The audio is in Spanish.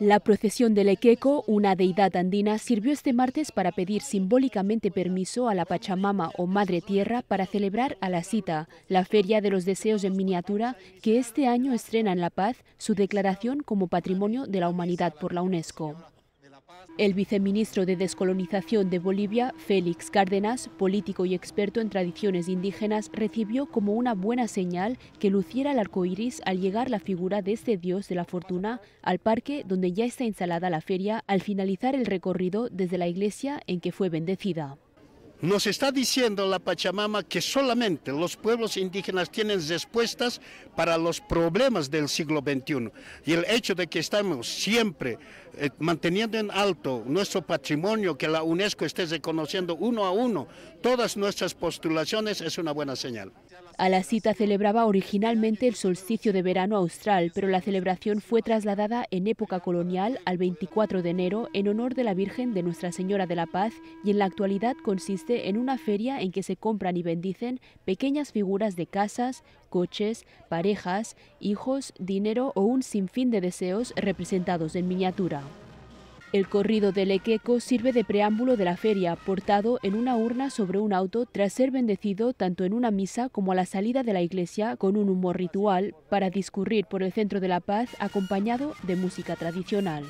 La procesión del Equeco, una deidad andina, sirvió este martes para pedir simbólicamente permiso a la Pachamama o Madre Tierra para celebrar a la cita, la Feria de los Deseos en Miniatura, que este año estrena en La Paz su declaración como Patrimonio de la Humanidad por la UNESCO. El viceministro de Descolonización de Bolivia, Félix Cárdenas, político y experto en tradiciones indígenas, recibió como una buena señal que luciera el arco iris al llegar la figura de este dios de la fortuna al parque donde ya está instalada la feria al finalizar el recorrido desde la iglesia en que fue bendecida. Nos está diciendo la Pachamama que solamente los pueblos indígenas tienen respuestas para los problemas del siglo XXI. Y el hecho de que estamos siempre eh, manteniendo en alto nuestro patrimonio, que la UNESCO esté reconociendo uno a uno todas nuestras postulaciones, es una buena señal. A la cita celebraba originalmente el solsticio de verano austral, pero la celebración fue trasladada en época colonial al 24 de enero en honor de la Virgen de Nuestra Señora de la Paz y en la actualidad consiste en una feria en que se compran y bendicen pequeñas figuras de casas, coches, parejas, hijos, dinero o un sinfín de deseos representados en miniatura. El corrido del Equeco sirve de preámbulo de la feria, portado en una urna sobre un auto tras ser bendecido tanto en una misa como a la salida de la iglesia con un humor ritual para discurrir por el centro de la paz acompañado de música tradicional.